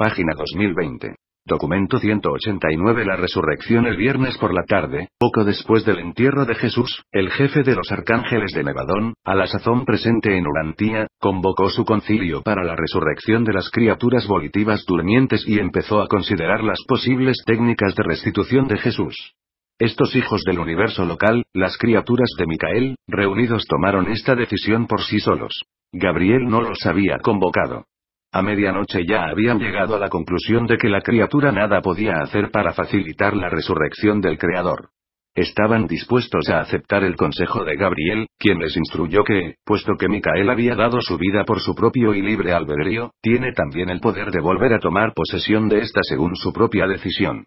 Página 2020. Documento 189 La resurrección el viernes por la tarde, poco después del entierro de Jesús, el jefe de los arcángeles de Nevadón, a la sazón presente en Urantía, convocó su concilio para la resurrección de las criaturas volitivas durmientes y empezó a considerar las posibles técnicas de restitución de Jesús. Estos hijos del universo local, las criaturas de Micael, reunidos tomaron esta decisión por sí solos. Gabriel no los había convocado. A medianoche ya habían llegado a la conclusión de que la criatura nada podía hacer para facilitar la resurrección del Creador. Estaban dispuestos a aceptar el consejo de Gabriel, quien les instruyó que, puesto que Micael había dado su vida por su propio y libre albedrío, tiene también el poder de volver a tomar posesión de esta según su propia decisión.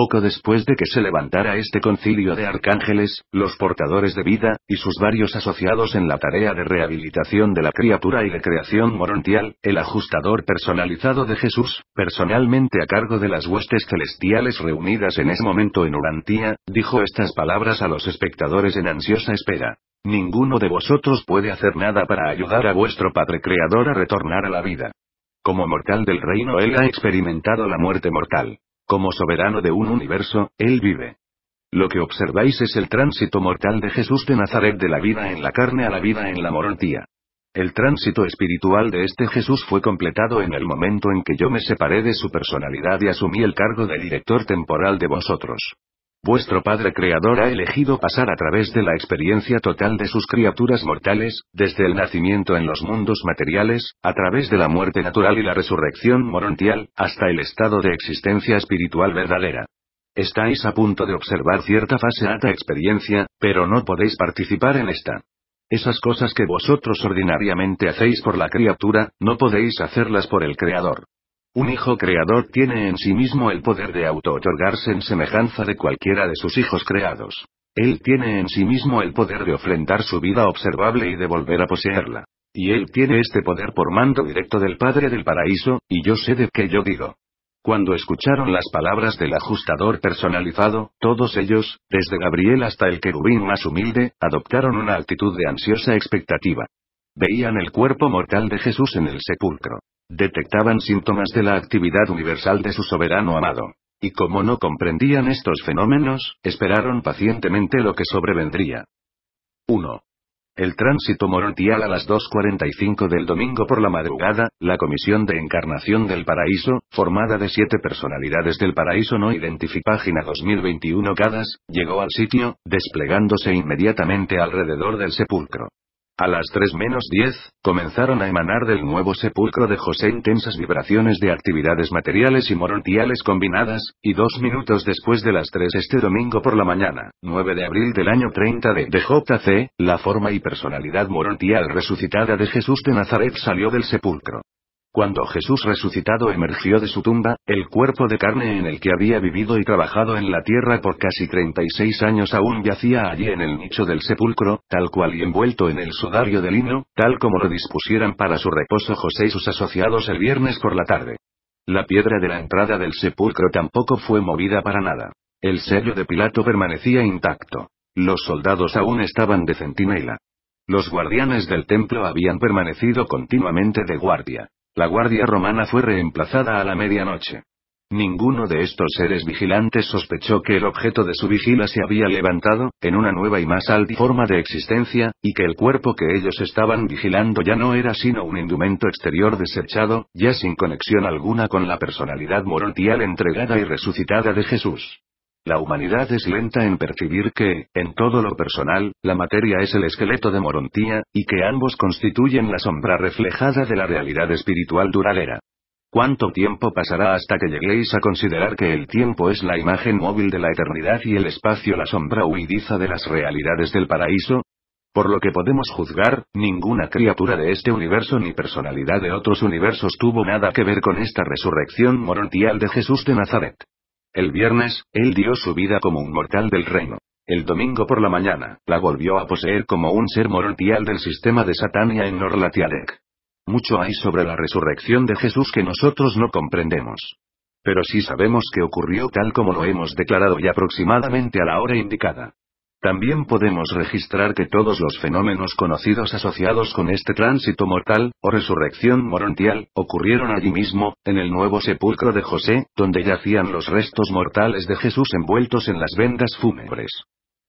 Poco después de que se levantara este concilio de arcángeles, los portadores de vida, y sus varios asociados en la tarea de rehabilitación de la criatura y de creación morontial, el ajustador personalizado de Jesús, personalmente a cargo de las huestes celestiales reunidas en ese momento en Urantía, dijo estas palabras a los espectadores en ansiosa espera. Ninguno de vosotros puede hacer nada para ayudar a vuestro Padre Creador a retornar a la vida. Como mortal del reino él ha experimentado la muerte mortal. Como soberano de un universo, Él vive. Lo que observáis es el tránsito mortal de Jesús de Nazaret de la vida en la carne a la vida en la morontía. El tránsito espiritual de este Jesús fue completado en el momento en que yo me separé de su personalidad y asumí el cargo de director temporal de vosotros. Vuestro Padre Creador ha elegido pasar a través de la experiencia total de sus criaturas mortales, desde el nacimiento en los mundos materiales, a través de la muerte natural y la resurrección morontial, hasta el estado de existencia espiritual verdadera. Estáis a punto de observar cierta fase alta experiencia, pero no podéis participar en esta. Esas cosas que vosotros ordinariamente hacéis por la criatura, no podéis hacerlas por el Creador. Un hijo creador tiene en sí mismo el poder de auto-otorgarse en semejanza de cualquiera de sus hijos creados. Él tiene en sí mismo el poder de ofrendar su vida observable y de volver a poseerla. Y él tiene este poder por mando directo del Padre del Paraíso, y yo sé de qué yo digo. Cuando escucharon las palabras del ajustador personalizado, todos ellos, desde Gabriel hasta el querubín más humilde, adoptaron una actitud de ansiosa expectativa. Veían el cuerpo mortal de Jesús en el sepulcro. Detectaban síntomas de la actividad universal de su soberano amado. Y como no comprendían estos fenómenos, esperaron pacientemente lo que sobrevendría. 1. El tránsito morontial a las 2.45 del domingo por la madrugada, la Comisión de Encarnación del Paraíso, formada de siete personalidades del Paraíso no identificada, página 2021 Cadas, llegó al sitio, desplegándose inmediatamente alrededor del sepulcro. A las 3 menos 10, comenzaron a emanar del nuevo sepulcro de José intensas vibraciones de actividades materiales y morontiales combinadas, y dos minutos después de las 3 este domingo por la mañana, 9 de abril del año 30 de J.C. la forma y personalidad morontial resucitada de Jesús de Nazaret salió del sepulcro. Cuando Jesús resucitado emergió de su tumba, el cuerpo de carne en el que había vivido y trabajado en la tierra por casi 36 años aún yacía allí en el nicho del sepulcro, tal cual y envuelto en el sudario de lino, tal como lo dispusieran para su reposo José y sus asociados el viernes por la tarde. La piedra de la entrada del sepulcro tampoco fue movida para nada. El sello de Pilato permanecía intacto. Los soldados aún estaban de centinela. Los guardianes del templo habían permanecido continuamente de guardia. La guardia romana fue reemplazada a la medianoche. Ninguno de estos seres vigilantes sospechó que el objeto de su vigila se había levantado, en una nueva y más alta forma de existencia, y que el cuerpo que ellos estaban vigilando ya no era sino un indumento exterior desechado, ya sin conexión alguna con la personalidad morontial entregada y resucitada de Jesús. La humanidad es lenta en percibir que, en todo lo personal, la materia es el esqueleto de Morontía, y que ambos constituyen la sombra reflejada de la realidad espiritual duradera. ¿Cuánto tiempo pasará hasta que lleguéis a considerar que el tiempo es la imagen móvil de la eternidad y el espacio la sombra huidiza de las realidades del paraíso? Por lo que podemos juzgar, ninguna criatura de este universo ni personalidad de otros universos tuvo nada que ver con esta resurrección morontial de Jesús de Nazaret. El viernes, él dio su vida como un mortal del reino. El domingo por la mañana, la volvió a poseer como un ser mortal del sistema de Satania en Norlatialek. Mucho hay sobre la resurrección de Jesús que nosotros no comprendemos. Pero sí sabemos que ocurrió tal como lo hemos declarado y aproximadamente a la hora indicada. También podemos registrar que todos los fenómenos conocidos asociados con este tránsito mortal, o resurrección morontial, ocurrieron allí mismo, en el nuevo sepulcro de José, donde yacían los restos mortales de Jesús envueltos en las vendas fúnebres.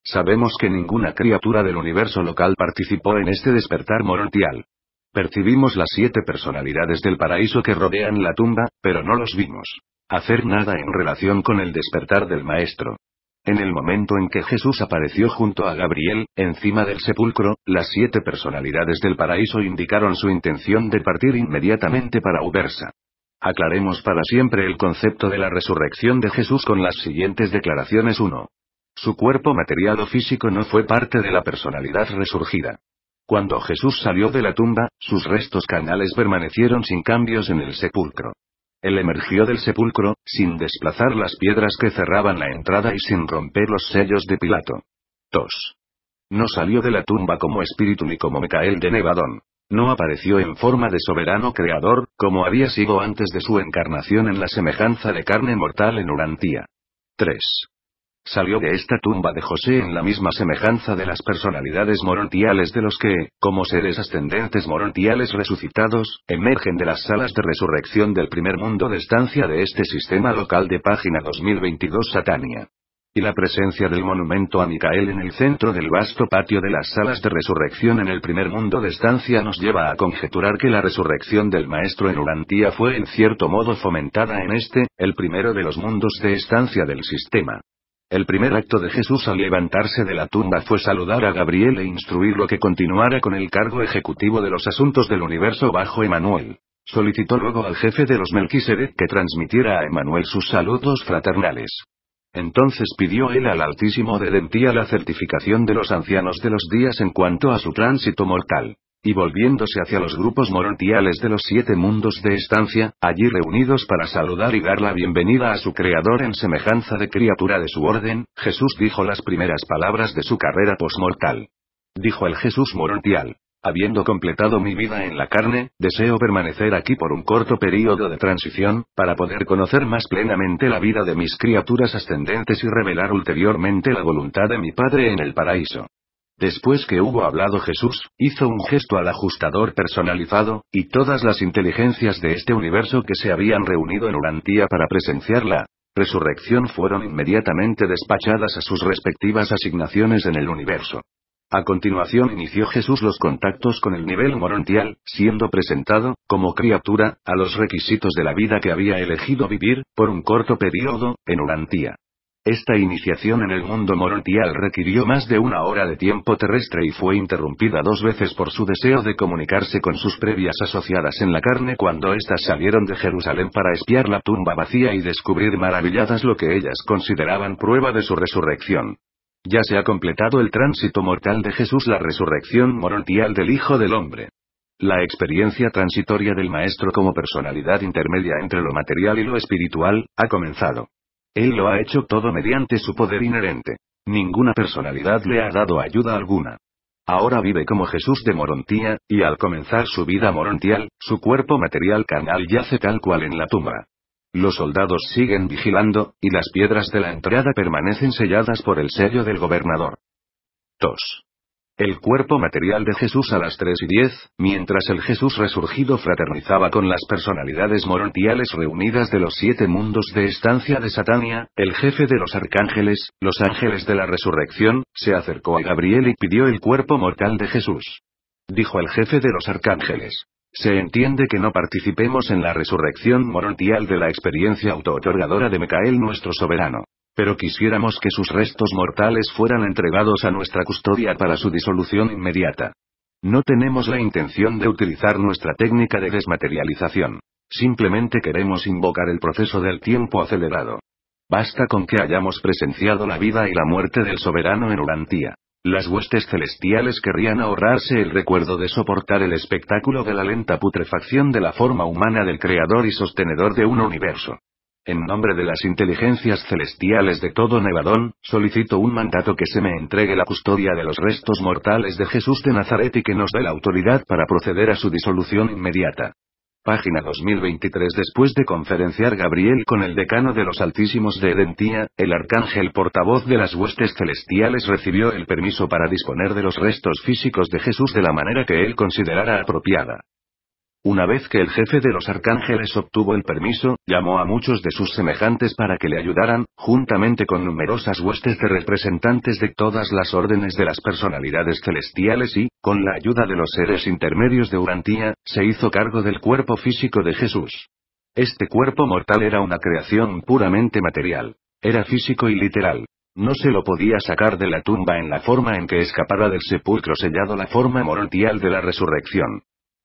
Sabemos que ninguna criatura del universo local participó en este despertar morontial. Percibimos las siete personalidades del paraíso que rodean la tumba, pero no los vimos hacer nada en relación con el despertar del Maestro. En el momento en que Jesús apareció junto a Gabriel, encima del sepulcro, las siete personalidades del paraíso indicaron su intención de partir inmediatamente para Ubersa. Aclaremos para siempre el concepto de la resurrección de Jesús con las siguientes declaraciones 1. Su cuerpo material o físico no fue parte de la personalidad resurgida. Cuando Jesús salió de la tumba, sus restos canales permanecieron sin cambios en el sepulcro. Él emergió del sepulcro, sin desplazar las piedras que cerraban la entrada y sin romper los sellos de Pilato. 2. No salió de la tumba como espíritu ni como Micael de Nevadón. No apareció en forma de soberano creador, como había sido antes de su encarnación en la semejanza de carne mortal en Urantía. 3. Salió de esta tumba de José en la misma semejanza de las personalidades morontiales de los que, como seres ascendentes morontiales resucitados, emergen de las salas de resurrección del primer mundo de estancia de este sistema local de página 2022 Satania. Y la presencia del monumento a Micael en el centro del vasto patio de las salas de resurrección en el primer mundo de estancia nos lleva a conjeturar que la resurrección del maestro en Urantía fue en cierto modo fomentada en este, el primero de los mundos de estancia del sistema. El primer acto de Jesús al levantarse de la tumba fue saludar a Gabriel e instruirlo que continuara con el cargo ejecutivo de los asuntos del universo bajo Emanuel. Solicitó luego al jefe de los Melquisedec que transmitiera a Emanuel sus saludos fraternales. Entonces pidió él al Altísimo de Dentía la certificación de los ancianos de los días en cuanto a su tránsito mortal. Y volviéndose hacia los grupos morontiales de los siete mundos de estancia, allí reunidos para saludar y dar la bienvenida a su creador en semejanza de criatura de su orden, Jesús dijo las primeras palabras de su carrera postmortal. Dijo el Jesús morontial. Habiendo completado mi vida en la carne, deseo permanecer aquí por un corto período de transición, para poder conocer más plenamente la vida de mis criaturas ascendentes y revelar ulteriormente la voluntad de mi Padre en el paraíso. Después que hubo hablado Jesús, hizo un gesto al ajustador personalizado, y todas las inteligencias de este universo que se habían reunido en Urantía para presenciar la resurrección fueron inmediatamente despachadas a sus respectivas asignaciones en el universo. A continuación inició Jesús los contactos con el nivel morontial, siendo presentado, como criatura, a los requisitos de la vida que había elegido vivir, por un corto periodo, en Urantía. Esta iniciación en el mundo morontial requirió más de una hora de tiempo terrestre y fue interrumpida dos veces por su deseo de comunicarse con sus previas asociadas en la carne cuando éstas salieron de Jerusalén para espiar la tumba vacía y descubrir maravilladas lo que ellas consideraban prueba de su resurrección. Ya se ha completado el tránsito mortal de Jesús, la resurrección morontial del Hijo del Hombre. La experiencia transitoria del Maestro como personalidad intermedia entre lo material y lo espiritual, ha comenzado. Él lo ha hecho todo mediante su poder inherente. Ninguna personalidad le ha dado ayuda alguna. Ahora vive como Jesús de Morontía, y al comenzar su vida morontial, su cuerpo material canal yace tal cual en la tumba. Los soldados siguen vigilando, y las piedras de la entrada permanecen selladas por el sello del gobernador. 2 el cuerpo material de Jesús a las 3 y 10, mientras el Jesús resurgido fraternizaba con las personalidades morontiales reunidas de los siete mundos de estancia de Satania, el jefe de los arcángeles, los ángeles de la resurrección, se acercó a Gabriel y pidió el cuerpo mortal de Jesús. Dijo el jefe de los arcángeles. Se entiende que no participemos en la resurrección morontial de la experiencia autootorgadora de Micael nuestro soberano pero quisiéramos que sus restos mortales fueran entregados a nuestra custodia para su disolución inmediata. No tenemos la intención de utilizar nuestra técnica de desmaterialización. Simplemente queremos invocar el proceso del tiempo acelerado. Basta con que hayamos presenciado la vida y la muerte del soberano en Urantía. Las huestes celestiales querrían ahorrarse el recuerdo de soportar el espectáculo de la lenta putrefacción de la forma humana del creador y sostenedor de un universo. En nombre de las inteligencias celestiales de todo Nevadón, solicito un mandato que se me entregue la custodia de los restos mortales de Jesús de Nazaret y que nos dé la autoridad para proceder a su disolución inmediata. Página 2023 Después de conferenciar Gabriel con el decano de los Altísimos de Edentía, el arcángel portavoz de las huestes celestiales recibió el permiso para disponer de los restos físicos de Jesús de la manera que él considerara apropiada. Una vez que el jefe de los arcángeles obtuvo el permiso, llamó a muchos de sus semejantes para que le ayudaran, juntamente con numerosas huestes de representantes de todas las órdenes de las personalidades celestiales y, con la ayuda de los seres intermedios de Urantía, se hizo cargo del cuerpo físico de Jesús. Este cuerpo mortal era una creación puramente material. Era físico y literal. No se lo podía sacar de la tumba en la forma en que escapara del sepulcro sellado la forma mortal de la resurrección.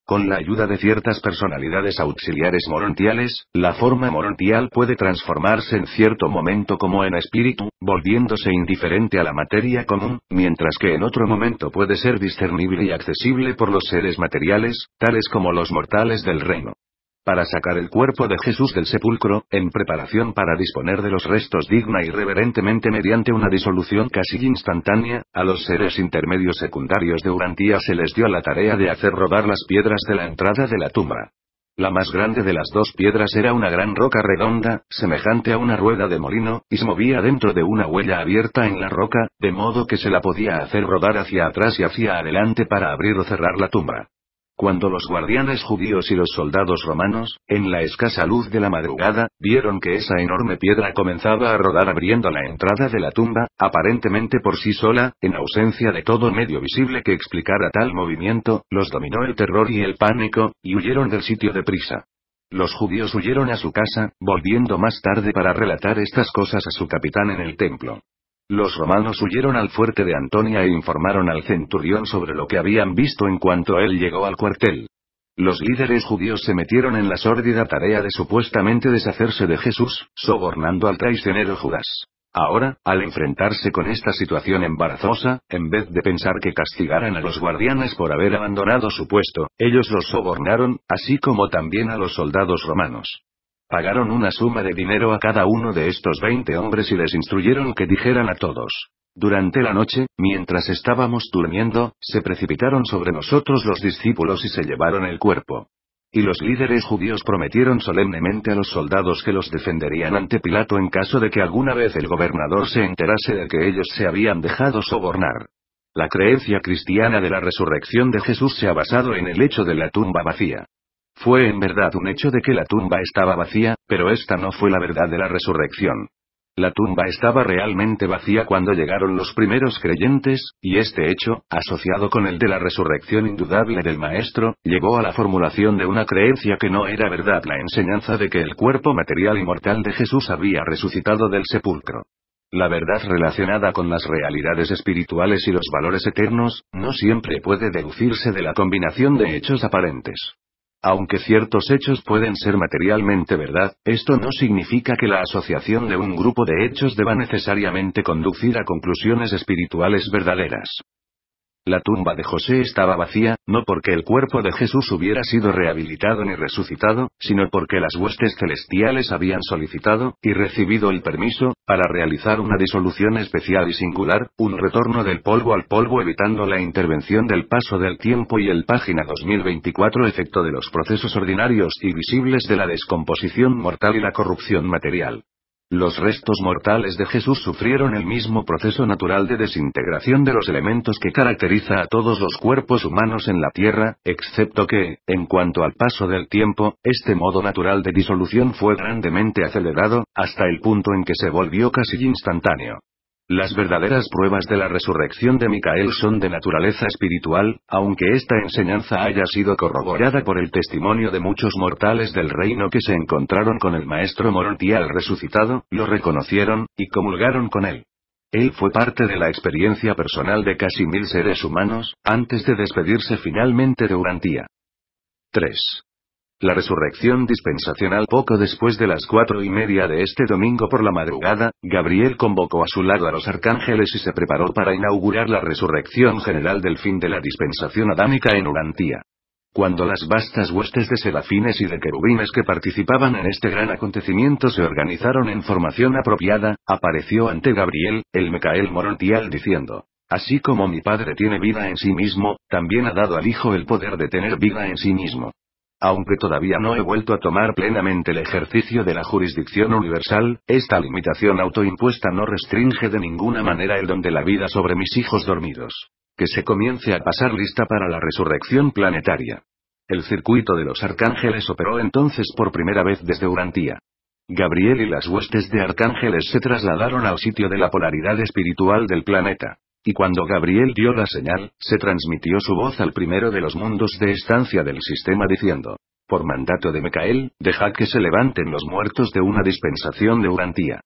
Con la ayuda de ciertas personalidades auxiliares morontiales, la forma morontial puede transformarse en cierto momento como en espíritu, volviéndose indiferente a la materia común, mientras que en otro momento puede ser discernible y accesible por los seres materiales, tales como los mortales del reino para sacar el cuerpo de Jesús del sepulcro, en preparación para disponer de los restos digna y reverentemente mediante una disolución casi instantánea, a los seres intermedios secundarios de Urantía se les dio la tarea de hacer rodar las piedras de la entrada de la tumba. La más grande de las dos piedras era una gran roca redonda, semejante a una rueda de molino, y se movía dentro de una huella abierta en la roca, de modo que se la podía hacer rodar hacia atrás y hacia adelante para abrir o cerrar la tumba. Cuando los guardianes judíos y los soldados romanos, en la escasa luz de la madrugada, vieron que esa enorme piedra comenzaba a rodar abriendo la entrada de la tumba, aparentemente por sí sola, en ausencia de todo medio visible que explicara tal movimiento, los dominó el terror y el pánico, y huyeron del sitio de prisa. Los judíos huyeron a su casa, volviendo más tarde para relatar estas cosas a su capitán en el templo. Los romanos huyeron al fuerte de Antonia e informaron al centurión sobre lo que habían visto en cuanto él llegó al cuartel. Los líderes judíos se metieron en la sórdida tarea de supuestamente deshacerse de Jesús, sobornando al traicionero Judas. Ahora, al enfrentarse con esta situación embarazosa, en vez de pensar que castigaran a los guardianes por haber abandonado su puesto, ellos los sobornaron, así como también a los soldados romanos. Pagaron una suma de dinero a cada uno de estos veinte hombres y les instruyeron que dijeran a todos. Durante la noche, mientras estábamos durmiendo, se precipitaron sobre nosotros los discípulos y se llevaron el cuerpo. Y los líderes judíos prometieron solemnemente a los soldados que los defenderían ante Pilato en caso de que alguna vez el gobernador se enterase de que ellos se habían dejado sobornar. La creencia cristiana de la resurrección de Jesús se ha basado en el hecho de la tumba vacía. Fue en verdad un hecho de que la tumba estaba vacía, pero esta no fue la verdad de la resurrección. La tumba estaba realmente vacía cuando llegaron los primeros creyentes, y este hecho, asociado con el de la resurrección indudable del Maestro, llevó a la formulación de una creencia que no era verdad la enseñanza de que el cuerpo material y mortal de Jesús había resucitado del sepulcro. La verdad relacionada con las realidades espirituales y los valores eternos, no siempre puede deducirse de la combinación de hechos aparentes. Aunque ciertos hechos pueden ser materialmente verdad, esto no significa que la asociación de un grupo de hechos deba necesariamente conducir a conclusiones espirituales verdaderas. La tumba de José estaba vacía, no porque el cuerpo de Jesús hubiera sido rehabilitado ni resucitado, sino porque las huestes celestiales habían solicitado, y recibido el permiso, para realizar una disolución especial y singular, un retorno del polvo al polvo evitando la intervención del paso del tiempo y el página 2024 efecto de los procesos ordinarios y visibles de la descomposición mortal y la corrupción material. Los restos mortales de Jesús sufrieron el mismo proceso natural de desintegración de los elementos que caracteriza a todos los cuerpos humanos en la Tierra, excepto que, en cuanto al paso del tiempo, este modo natural de disolución fue grandemente acelerado, hasta el punto en que se volvió casi instantáneo. Las verdaderas pruebas de la resurrección de Micael son de naturaleza espiritual, aunque esta enseñanza haya sido corroborada por el testimonio de muchos mortales del reino que se encontraron con el maestro al resucitado, lo reconocieron, y comulgaron con él. Él fue parte de la experiencia personal de casi mil seres humanos, antes de despedirse finalmente de Urantía. 3. La resurrección dispensacional poco después de las cuatro y media de este domingo por la madrugada, Gabriel convocó a su lado a los arcángeles y se preparó para inaugurar la resurrección general del fin de la dispensación adámica en Urantía. Cuando las vastas huestes de serafines y de querubines que participaban en este gran acontecimiento se organizaron en formación apropiada, apareció ante Gabriel, el Mecael Morontial diciendo, Así como mi Padre tiene vida en sí mismo, también ha dado al Hijo el poder de tener vida en sí mismo. Aunque todavía no he vuelto a tomar plenamente el ejercicio de la jurisdicción universal, esta limitación autoimpuesta no restringe de ninguna manera el don de la vida sobre mis hijos dormidos. Que se comience a pasar lista para la resurrección planetaria. El circuito de los arcángeles operó entonces por primera vez desde Urantía. Gabriel y las huestes de arcángeles se trasladaron al sitio de la polaridad espiritual del planeta. Y cuando Gabriel dio la señal, se transmitió su voz al primero de los mundos de estancia del sistema diciendo, por mandato de Micael, deja que se levanten los muertos de una dispensación de Urantía.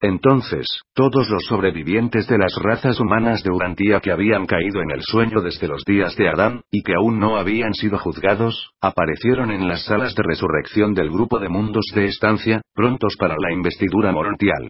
Entonces, todos los sobrevivientes de las razas humanas de Urantía que habían caído en el sueño desde los días de Adán, y que aún no habían sido juzgados, aparecieron en las salas de resurrección del grupo de mundos de estancia, prontos para la investidura morontial.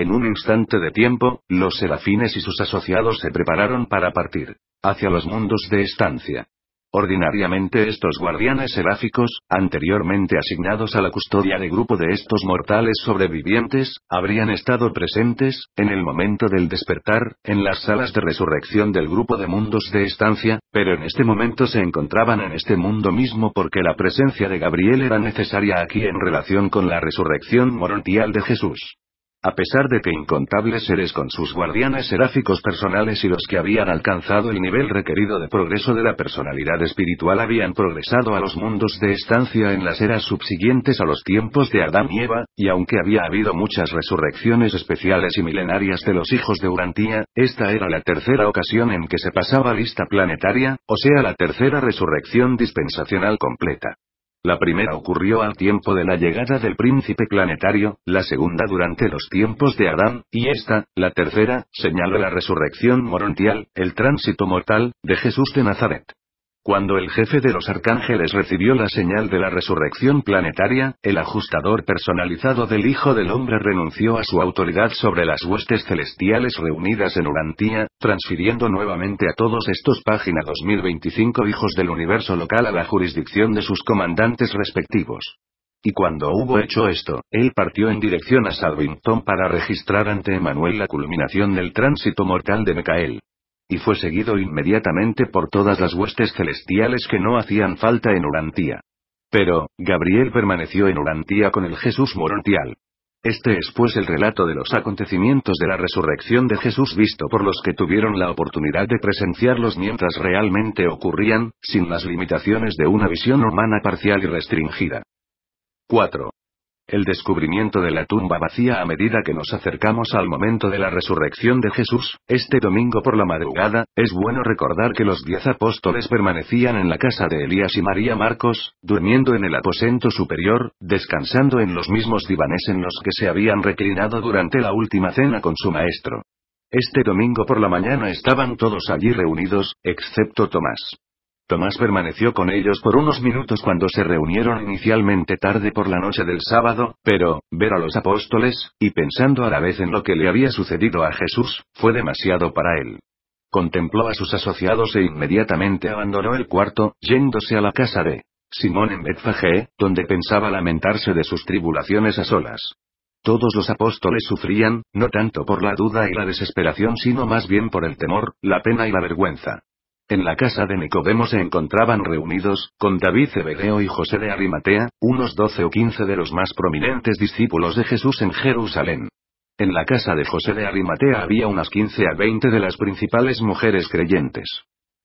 En un instante de tiempo, los serafines y sus asociados se prepararon para partir hacia los mundos de estancia. Ordinariamente estos guardianes seráficos, anteriormente asignados a la custodia de grupo de estos mortales sobrevivientes, habrían estado presentes, en el momento del despertar, en las salas de resurrección del grupo de mundos de estancia, pero en este momento se encontraban en este mundo mismo porque la presencia de Gabriel era necesaria aquí en relación con la resurrección morontial de Jesús. A pesar de que incontables seres con sus guardianes seráficos personales y los que habían alcanzado el nivel requerido de progreso de la personalidad espiritual habían progresado a los mundos de estancia en las eras subsiguientes a los tiempos de Adán y Eva, y aunque había habido muchas resurrecciones especiales y milenarias de los hijos de Urantía, esta era la tercera ocasión en que se pasaba lista planetaria, o sea la tercera resurrección dispensacional completa. La primera ocurrió al tiempo de la llegada del príncipe planetario, la segunda durante los tiempos de Adán, y esta, la tercera, señaló la resurrección morontial, el tránsito mortal, de Jesús de Nazaret. Cuando el jefe de los arcángeles recibió la señal de la resurrección planetaria, el ajustador personalizado del Hijo del Hombre renunció a su autoridad sobre las huestes celestiales reunidas en Urantía, transfiriendo nuevamente a todos estos página 2025 hijos del universo local a la jurisdicción de sus comandantes respectivos. Y cuando hubo hecho esto, él partió en dirección a Salvington para registrar ante Emanuel la culminación del tránsito mortal de Mecael y fue seguido inmediatamente por todas las huestes celestiales que no hacían falta en Urantía. Pero, Gabriel permaneció en Urantía con el Jesús morontial. Este es pues el relato de los acontecimientos de la resurrección de Jesús visto por los que tuvieron la oportunidad de presenciarlos mientras realmente ocurrían, sin las limitaciones de una visión humana parcial y restringida. 4. El descubrimiento de la tumba vacía a medida que nos acercamos al momento de la resurrección de Jesús, este domingo por la madrugada, es bueno recordar que los diez apóstoles permanecían en la casa de Elías y María Marcos, durmiendo en el aposento superior, descansando en los mismos divanes en los que se habían reclinado durante la última cena con su maestro. Este domingo por la mañana estaban todos allí reunidos, excepto Tomás. Tomás permaneció con ellos por unos minutos cuando se reunieron inicialmente tarde por la noche del sábado, pero, ver a los apóstoles, y pensando a la vez en lo que le había sucedido a Jesús, fue demasiado para él. Contempló a sus asociados e inmediatamente abandonó el cuarto, yéndose a la casa de Simón en Betfagé, donde pensaba lamentarse de sus tribulaciones a solas. Todos los apóstoles sufrían, no tanto por la duda y la desesperación, sino más bien por el temor, la pena y la vergüenza. En la casa de Nicodemo se encontraban reunidos, con David Zebedeo y José de Arimatea, unos doce o quince de los más prominentes discípulos de Jesús en Jerusalén. En la casa de José de Arimatea había unas quince a veinte de las principales mujeres creyentes.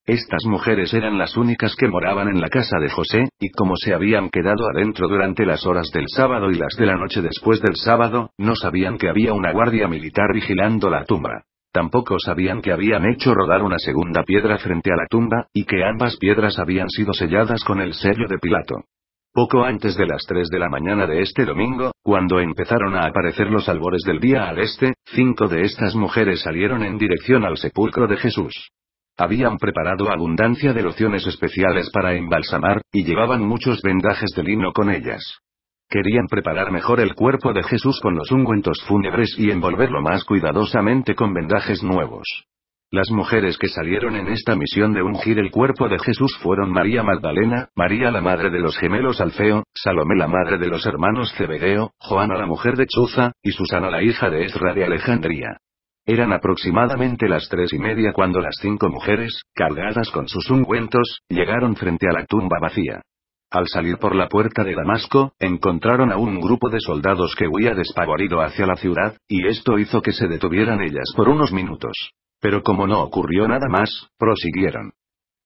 Estas mujeres eran las únicas que moraban en la casa de José, y como se habían quedado adentro durante las horas del sábado y las de la noche después del sábado, no sabían que había una guardia militar vigilando la tumba. Tampoco sabían que habían hecho rodar una segunda piedra frente a la tumba, y que ambas piedras habían sido selladas con el sello de Pilato. Poco antes de las 3 de la mañana de este domingo, cuando empezaron a aparecer los albores del día al este, cinco de estas mujeres salieron en dirección al sepulcro de Jesús. Habían preparado abundancia de lociones especiales para embalsamar, y llevaban muchos vendajes de lino con ellas. Querían preparar mejor el cuerpo de Jesús con los ungüentos fúnebres y envolverlo más cuidadosamente con vendajes nuevos. Las mujeres que salieron en esta misión de ungir el cuerpo de Jesús fueron María Magdalena, María la madre de los gemelos Alfeo, Salomé la madre de los hermanos Cebedeo, Joana la mujer de Chuza, y Susana la hija de Ezra de Alejandría. Eran aproximadamente las tres y media cuando las cinco mujeres, cargadas con sus ungüentos, llegaron frente a la tumba vacía. Al salir por la puerta de Damasco, encontraron a un grupo de soldados que huía despavorido hacia la ciudad, y esto hizo que se detuvieran ellas por unos minutos. Pero como no ocurrió nada más, prosiguieron.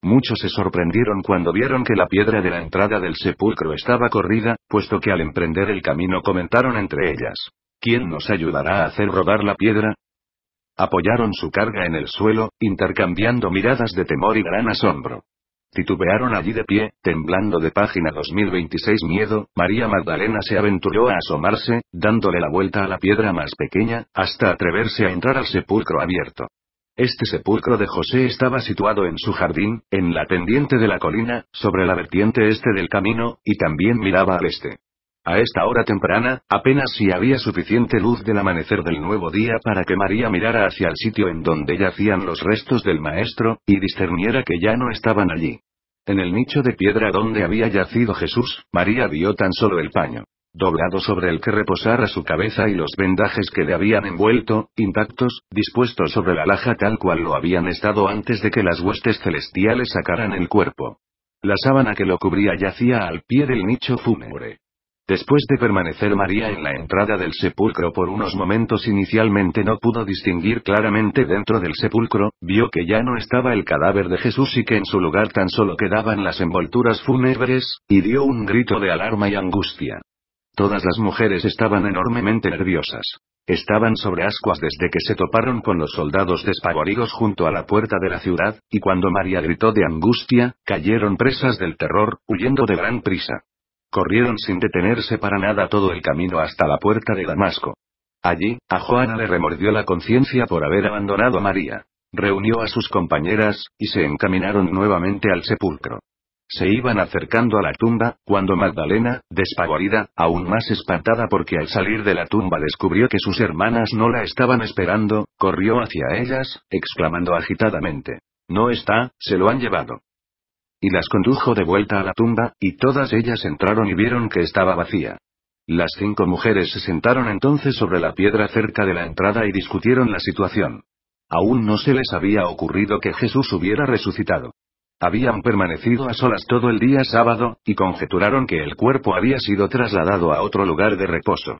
Muchos se sorprendieron cuando vieron que la piedra de la entrada del sepulcro estaba corrida, puesto que al emprender el camino comentaron entre ellas. ¿Quién nos ayudará a hacer rodar la piedra? Apoyaron su carga en el suelo, intercambiando miradas de temor y gran asombro. Titubearon allí de pie, temblando de página 2026 miedo, María Magdalena se aventuró a asomarse, dándole la vuelta a la piedra más pequeña, hasta atreverse a entrar al sepulcro abierto. Este sepulcro de José estaba situado en su jardín, en la pendiente de la colina, sobre la vertiente este del camino, y también miraba al este. A esta hora temprana, apenas si había suficiente luz del amanecer del nuevo día para que María mirara hacia el sitio en donde yacían los restos del maestro, y discerniera que ya no estaban allí. En el nicho de piedra donde había yacido Jesús, María vio tan solo el paño doblado sobre el que reposara su cabeza y los vendajes que le habían envuelto, intactos, dispuestos sobre la laja tal cual lo habían estado antes de que las huestes celestiales sacaran el cuerpo. La sábana que lo cubría yacía al pie del nicho fúnebre. Después de permanecer María en la entrada del sepulcro por unos momentos inicialmente no pudo distinguir claramente dentro del sepulcro, vio que ya no estaba el cadáver de Jesús y que en su lugar tan solo quedaban las envolturas fúnebres, y dio un grito de alarma y angustia. Todas las mujeres estaban enormemente nerviosas. Estaban sobre ascuas desde que se toparon con los soldados despavoridos junto a la puerta de la ciudad, y cuando María gritó de angustia, cayeron presas del terror, huyendo de gran prisa. Corrieron sin detenerse para nada todo el camino hasta la puerta de Damasco. Allí, a Juana le remordió la conciencia por haber abandonado a María. Reunió a sus compañeras, y se encaminaron nuevamente al sepulcro. Se iban acercando a la tumba, cuando Magdalena, despavorida, aún más espantada porque al salir de la tumba descubrió que sus hermanas no la estaban esperando, corrió hacia ellas, exclamando agitadamente. No está, se lo han llevado. Y las condujo de vuelta a la tumba, y todas ellas entraron y vieron que estaba vacía. Las cinco mujeres se sentaron entonces sobre la piedra cerca de la entrada y discutieron la situación. Aún no se les había ocurrido que Jesús hubiera resucitado. Habían permanecido a solas todo el día sábado, y conjeturaron que el cuerpo había sido trasladado a otro lugar de reposo.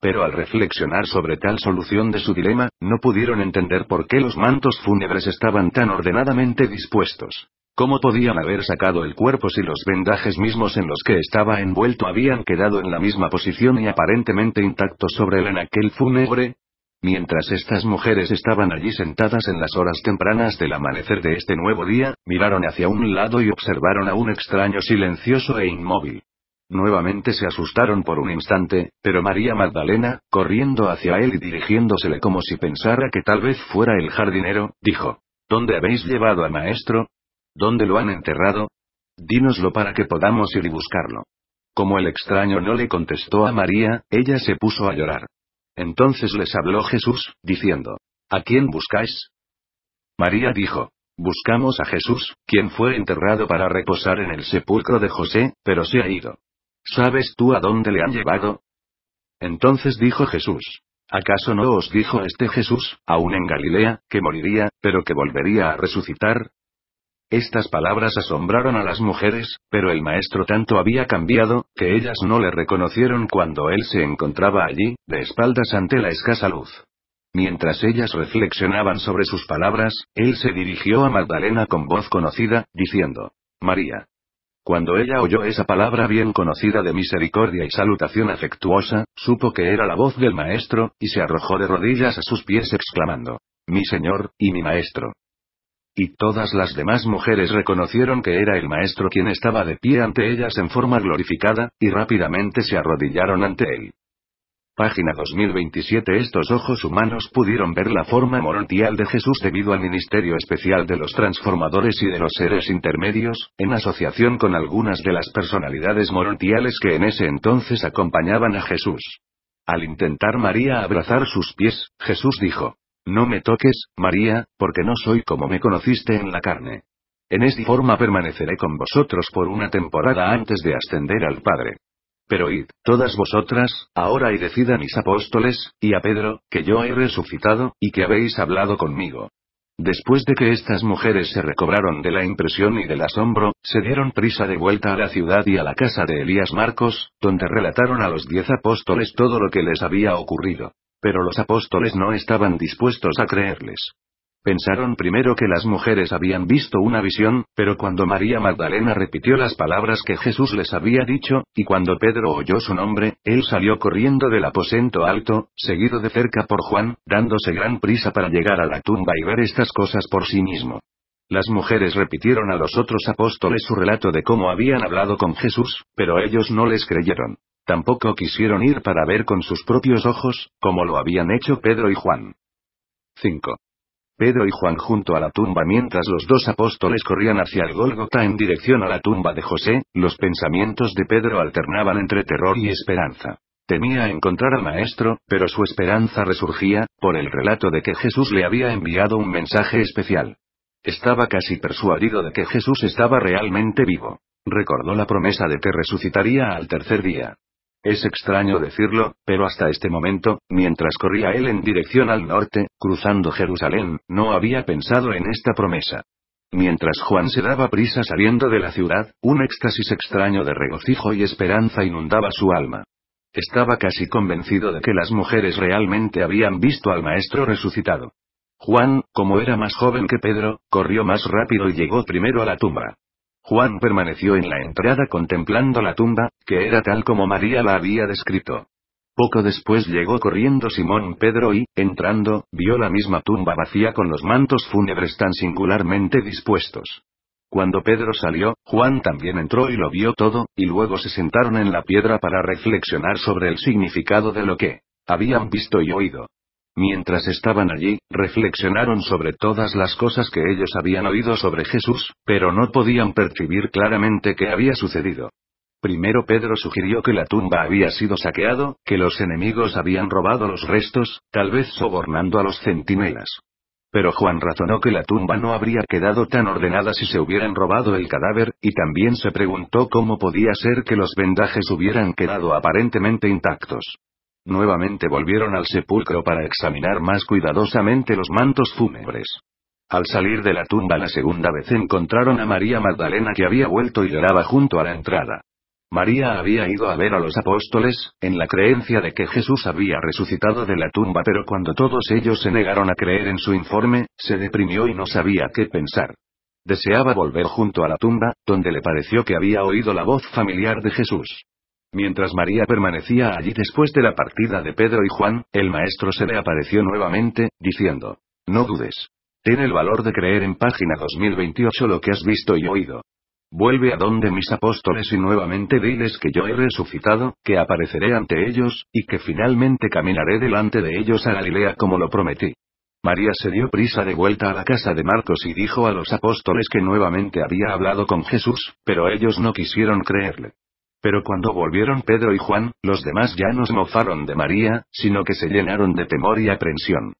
Pero al reflexionar sobre tal solución de su dilema, no pudieron entender por qué los mantos fúnebres estaban tan ordenadamente dispuestos. ¿Cómo podían haber sacado el cuerpo si los vendajes mismos en los que estaba envuelto habían quedado en la misma posición y aparentemente intactos sobre él en aquel fúnebre? Mientras estas mujeres estaban allí sentadas en las horas tempranas del amanecer de este nuevo día, miraron hacia un lado y observaron a un extraño silencioso e inmóvil. Nuevamente se asustaron por un instante, pero María Magdalena, corriendo hacia él y dirigiéndosele como si pensara que tal vez fuera el jardinero, dijo, ¿Dónde habéis llevado a maestro? ¿Dónde lo han enterrado? Dínoslo para que podamos ir y buscarlo. Como el extraño no le contestó a María, ella se puso a llorar. Entonces les habló Jesús, diciendo, ¿A quién buscáis? María dijo, Buscamos a Jesús, quien fue enterrado para reposar en el sepulcro de José, pero se ha ido. ¿Sabes tú a dónde le han llevado? Entonces dijo Jesús, ¿acaso no os dijo este Jesús, aún en Galilea, que moriría, pero que volvería a resucitar? Estas palabras asombraron a las mujeres, pero el maestro tanto había cambiado, que ellas no le reconocieron cuando él se encontraba allí, de espaldas ante la escasa luz. Mientras ellas reflexionaban sobre sus palabras, él se dirigió a Magdalena con voz conocida, diciendo, María. Cuando ella oyó esa palabra bien conocida de misericordia y salutación afectuosa, supo que era la voz del maestro, y se arrojó de rodillas a sus pies exclamando, Mi Señor, y mi Maestro. Y todas las demás mujeres reconocieron que era el maestro quien estaba de pie ante ellas en forma glorificada, y rápidamente se arrodillaron ante él. Página 2027 Estos ojos humanos pudieron ver la forma morontial de Jesús debido al ministerio especial de los transformadores y de los seres intermedios, en asociación con algunas de las personalidades morontiales que en ese entonces acompañaban a Jesús. Al intentar María abrazar sus pies, Jesús dijo, no me toques, María, porque no soy como me conociste en la carne. En esta forma permaneceré con vosotros por una temporada antes de ascender al Padre. Pero id, todas vosotras, ahora y decid a mis apóstoles, y a Pedro, que yo he resucitado, y que habéis hablado conmigo. Después de que estas mujeres se recobraron de la impresión y del asombro, se dieron prisa de vuelta a la ciudad y a la casa de Elías Marcos, donde relataron a los diez apóstoles todo lo que les había ocurrido. Pero los apóstoles no estaban dispuestos a creerles. Pensaron primero que las mujeres habían visto una visión, pero cuando María Magdalena repitió las palabras que Jesús les había dicho, y cuando Pedro oyó su nombre, él salió corriendo del aposento alto, seguido de cerca por Juan, dándose gran prisa para llegar a la tumba y ver estas cosas por sí mismo. Las mujeres repitieron a los otros apóstoles su relato de cómo habían hablado con Jesús, pero ellos no les creyeron. Tampoco quisieron ir para ver con sus propios ojos, como lo habían hecho Pedro y Juan. 5. Pedro y Juan junto a la tumba mientras los dos apóstoles corrían hacia el Gólgota en dirección a la tumba de José, los pensamientos de Pedro alternaban entre terror y esperanza. Temía encontrar al maestro, pero su esperanza resurgía, por el relato de que Jesús le había enviado un mensaje especial. Estaba casi persuadido de que Jesús estaba realmente vivo. Recordó la promesa de que resucitaría al tercer día. Es extraño decirlo, pero hasta este momento, mientras corría él en dirección al norte, cruzando Jerusalén, no había pensado en esta promesa. Mientras Juan se daba prisa saliendo de la ciudad, un éxtasis extraño de regocijo y esperanza inundaba su alma. Estaba casi convencido de que las mujeres realmente habían visto al Maestro resucitado. Juan, como era más joven que Pedro, corrió más rápido y llegó primero a la tumba. Juan permaneció en la entrada contemplando la tumba, que era tal como María la había descrito. Poco después llegó corriendo Simón Pedro y, entrando, vio la misma tumba vacía con los mantos fúnebres tan singularmente dispuestos. Cuando Pedro salió, Juan también entró y lo vio todo, y luego se sentaron en la piedra para reflexionar sobre el significado de lo que habían visto y oído. Mientras estaban allí, reflexionaron sobre todas las cosas que ellos habían oído sobre Jesús, pero no podían percibir claramente qué había sucedido. Primero Pedro sugirió que la tumba había sido saqueado, que los enemigos habían robado los restos, tal vez sobornando a los centinelas. Pero Juan razonó que la tumba no habría quedado tan ordenada si se hubieran robado el cadáver, y también se preguntó cómo podía ser que los vendajes hubieran quedado aparentemente intactos. Nuevamente volvieron al sepulcro para examinar más cuidadosamente los mantos fúnebres. Al salir de la tumba la segunda vez encontraron a María Magdalena que había vuelto y lloraba junto a la entrada. María había ido a ver a los apóstoles, en la creencia de que Jesús había resucitado de la tumba, pero cuando todos ellos se negaron a creer en su informe, se deprimió y no sabía qué pensar. Deseaba volver junto a la tumba, donde le pareció que había oído la voz familiar de Jesús. Mientras María permanecía allí después de la partida de Pedro y Juan, el maestro se le apareció nuevamente, diciendo, No dudes. Ten el valor de creer en página 2028 lo que has visto y oído. Vuelve a donde mis apóstoles y nuevamente diles que yo he resucitado, que apareceré ante ellos, y que finalmente caminaré delante de ellos a Galilea como lo prometí. María se dio prisa de vuelta a la casa de Marcos y dijo a los apóstoles que nuevamente había hablado con Jesús, pero ellos no quisieron creerle. Pero cuando volvieron Pedro y Juan, los demás ya no se mofaron de María, sino que se llenaron de temor y aprensión.